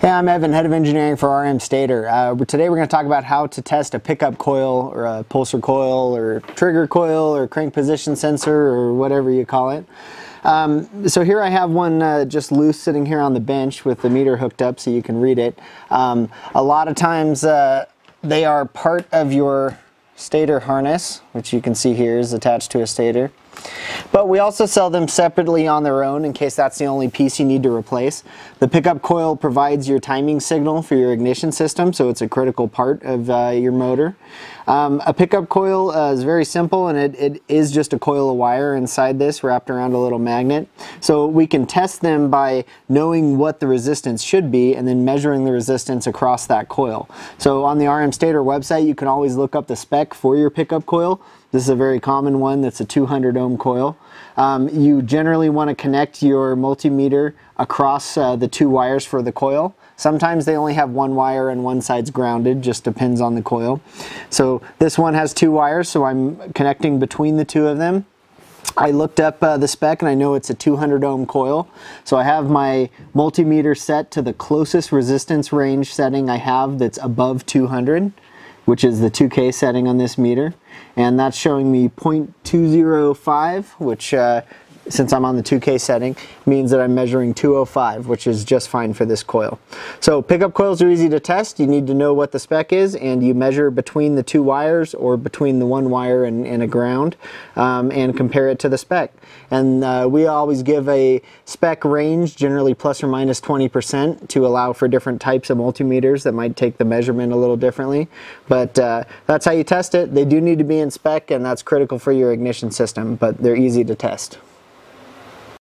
Hey, I'm Evan, Head of Engineering for RM Stator. Uh, today we're going to talk about how to test a pickup coil or a pulser coil or trigger coil or crank position sensor or whatever you call it. Um, so here I have one uh, just loose sitting here on the bench with the meter hooked up so you can read it. Um, a lot of times uh, they are part of your stator harness, which you can see here is attached to a stator. But we also sell them separately on their own in case that's the only piece you need to replace. The pickup coil provides your timing signal for your ignition system, so it's a critical part of uh, your motor. Um, a pickup coil uh, is very simple and it, it is just a coil of wire inside this wrapped around a little magnet. So we can test them by knowing what the resistance should be and then measuring the resistance across that coil. So on the RM Stator website, you can always look up the spec for your pickup coil. This is a very common one that's a 200 dome coil. Um, you generally want to connect your multimeter across uh, the two wires for the coil. Sometimes they only have one wire and one side's grounded, just depends on the coil. So this one has two wires, so I'm connecting between the two of them. I looked up uh, the spec and I know it's a 200 ohm coil. So I have my multimeter set to the closest resistance range setting I have that's above 200 which is the 2K setting on this meter. And that's showing me 0.205, which uh, since I'm on the 2K setting, means that I'm measuring 205, which is just fine for this coil. So pickup coils are easy to test. You need to know what the spec is, and you measure between the two wires or between the one wire and, and a ground um, and compare it to the spec. And uh, we always give a spec range, generally plus or minus 20%, to allow for different types of multimeters that might take the measurement a little differently. But uh, that's how you test it. They do need to be in spec, and that's critical for your ignition system, but they're easy to test.